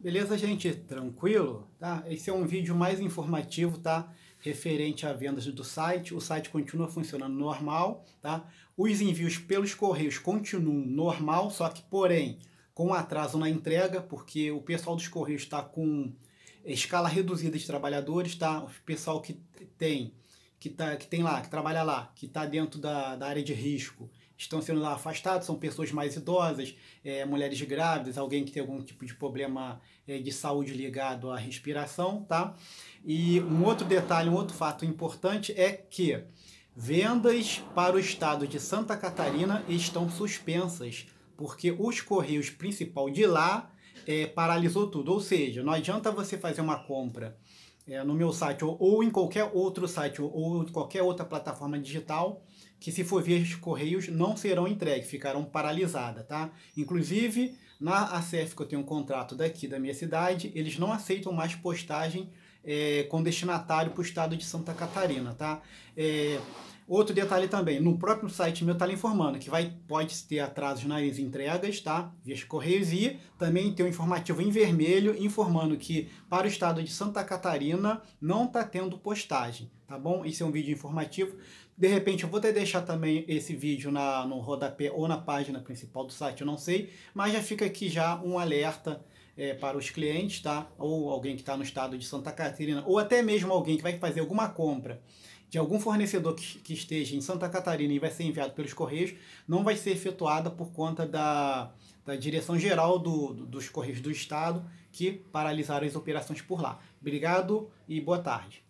Beleza, gente? Tranquilo? Tá? Esse é um vídeo mais informativo, tá? Referente a vendas do site. O site continua funcionando normal, tá? Os envios pelos correios continuam normal, só que, porém, com atraso na entrega, porque o pessoal dos correios está com escala reduzida de trabalhadores, tá? O pessoal que tem que, tá, que tem lá, que trabalha lá, que está dentro da, da área de risco estão sendo lá afastados, são pessoas mais idosas, é, mulheres grávidas, alguém que tem algum tipo de problema é, de saúde ligado à respiração, tá? E um outro detalhe, um outro fato importante é que vendas para o estado de Santa Catarina estão suspensas, porque os correios principal de lá é, paralisou tudo. Ou seja, não adianta você fazer uma compra é, no meu site ou, ou, em qualquer outro site ou, ou, em qualquer outra plataforma digital que se for via correios não serão entregues, ficarão paralisadas, tá? Inclusive, na ACF que eu tenho um contrato daqui da minha cidade, eles não aceitam mais postagem é, com destinatário para o estado de Santa Catarina, tá? É, Outro detalhe também, no próprio site meu está lhe informando que vai, pode ter atrasos nas entregas, tá? Via Correios e também tem um informativo em vermelho informando que para o estado de Santa Catarina não está tendo postagem, tá bom? Esse é um vídeo informativo. De repente eu vou até deixar também esse vídeo na, no rodapé ou na página principal do site, eu não sei, mas já fica aqui já um alerta é, para os clientes, tá? Ou alguém que está no estado de Santa Catarina, ou até mesmo alguém que vai fazer alguma compra de algum fornecedor que, que esteja em Santa Catarina e vai ser enviado pelos Correios, não vai ser efetuada por conta da, da direção geral do, do, dos Correios do Estado, que paralisaram as operações por lá. Obrigado e boa tarde.